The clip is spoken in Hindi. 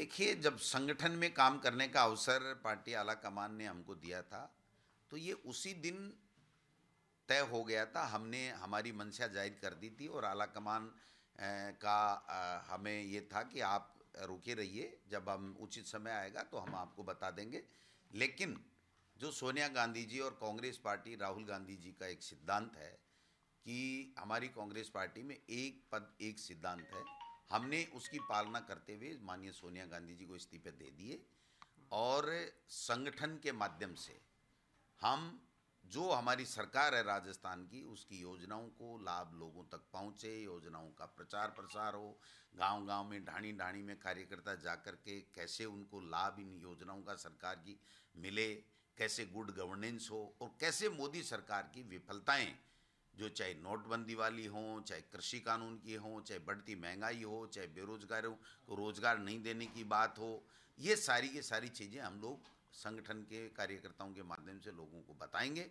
देखिए जब संगठन में काम करने का अवसर पार्टी आला कमान ने हमको दिया था तो ये उसी दिन तय हो गया था हमने हमारी मंशा जाहिर कर दी थी और आला कमान का हमें ये था कि आप रुके रहिए जब हम उचित समय आएगा तो हम आपको बता देंगे लेकिन जो सोनिया गांधी जी और कांग्रेस पार्टी राहुल गांधी जी का एक सिद्धांत है कि हमारी कांग्रेस पार्टी में एक पद एक सिद्धांत है हमने उसकी पालना करते हुए माननीय सोनिया गांधी जी को इस्तीफे दे दिए और संगठन के माध्यम से हम जो हमारी सरकार है राजस्थान की उसकी योजनाओं को लाभ लोगों तक पहुंचे योजनाओं का प्रचार प्रसार हो गांव गांव में ढाणी ढाणी में कार्यकर्ता जाकर के कैसे उनको लाभ इन योजनाओं का सरकार की मिले कैसे गुड गवर्नेंस हो और कैसे मोदी सरकार की विफलताएं जो चाहे नोटबंदी वाली हों चाहे कृषि कानून की हों चाहे बढ़ती महंगाई हो चाहे बेरोजगार हो को तो रोज़गार नहीं देने की बात हो ये सारी की सारी चीज़ें हम लोग संगठन के कार्यकर्ताओं के माध्यम से लोगों को बताएंगे